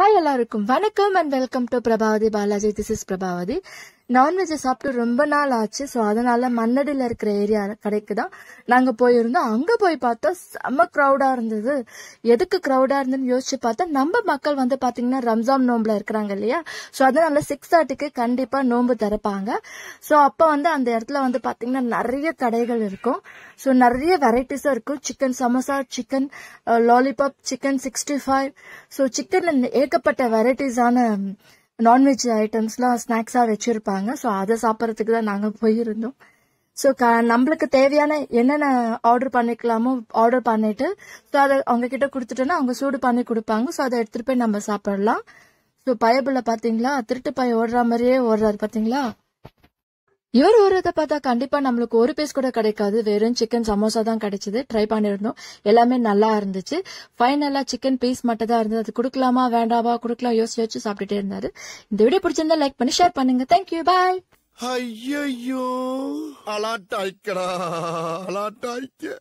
hi எல்லாருக்கும் வணக்கம் and welcome to Prabhavathi Balaji this is Prabhavathi நான்வெஜ்ஜை சாப்பிட்டு ரொம்ப நாள் ஆச்சு ஸோ அதனால மண்ணடியில் இருக்கிற ஏரியா கடைக்கு தான் நாங்கள் போயிருந்தோம் அங்கே போய் பார்த்தா செம்ம க்ரௌடாக இருந்தது எதுக்கு க்ரௌடாக இருந்ததுன்னு யோசிச்சு பார்த்தா நம்ம மக்கள் வந்து பார்த்தீங்கன்னா ரம்ஜான் நோம்பில் இருக்கிறாங்க இல்லையா ஸோ அதனால சிக்ஸ் தேர்ட்டிக்கு கண்டிப்பாக நோம்பு திறப்பாங்க ஸோ அப்போ வந்து அந்த இடத்துல வந்து பார்த்தீங்கன்னா நிறைய கடைகள் இருக்கும் ஸோ நிறைய வெரைட்டிஸாக இருக்கும் chicken samosa chicken lollipop chicken sixty five so சிக்கனில் ஏகப்பட்ட வெரைட்டிஸான நான்வெஜ் ஐட்டம்ஸ்லாம் ஸ்நாக்ஸாக வச்சுருப்பாங்க ஸோ அதை சாப்பிட்றதுக்கு தான் நாங்கள் போயிருந்தோம் ஸோ க நம்மளுக்கு தேவையான என்னென்ன ஆர்டர் பண்ணிக்கலாமோ ஆர்டர் பண்ணிட்டு ஸோ அதை அவங்க கிட்ட கொடுத்துட்டோன்னா அவங்க சூடு பண்ணி கொடுப்பாங்க ஸோ அதை எடுத்துகிட்டு போய் நம்ம சாப்பிடலாம் ஸோ பயபில் பார்த்தீங்களா திருட்டு பய ஓடுற மாதிரியே ஓடுறாரு பார்த்தீங்களா இவர் இதை பார்த்தா கண்டிப்பா நம்மளுக்கு ஒரு பீஸ் கூட கிடைக்காது வெறும் சிக்கன் சமோசா தான் கிடைச்சது ட்ரை பண்ணிருந்தோம் எல்லாமே நல்லா இருந்துச்சு ஃபைனலா சிக்கன் பீஸ் மட்டும் தான் இருந்தது அது கொடுக்கலாமா வேண்டாமா கொடுக்கலாம் யோசிச்சு வச்சு சாப்பிட்டுட்டே இருந்தாரு இந்த வீடியோ பிடிச்சிருந்தா லைக் பண்ணி ஷேர் பண்ணுங்க தேங்க்யூ பாய் ஐயோ அலாட்டாய்க்கடா அலாட்டாய்க்க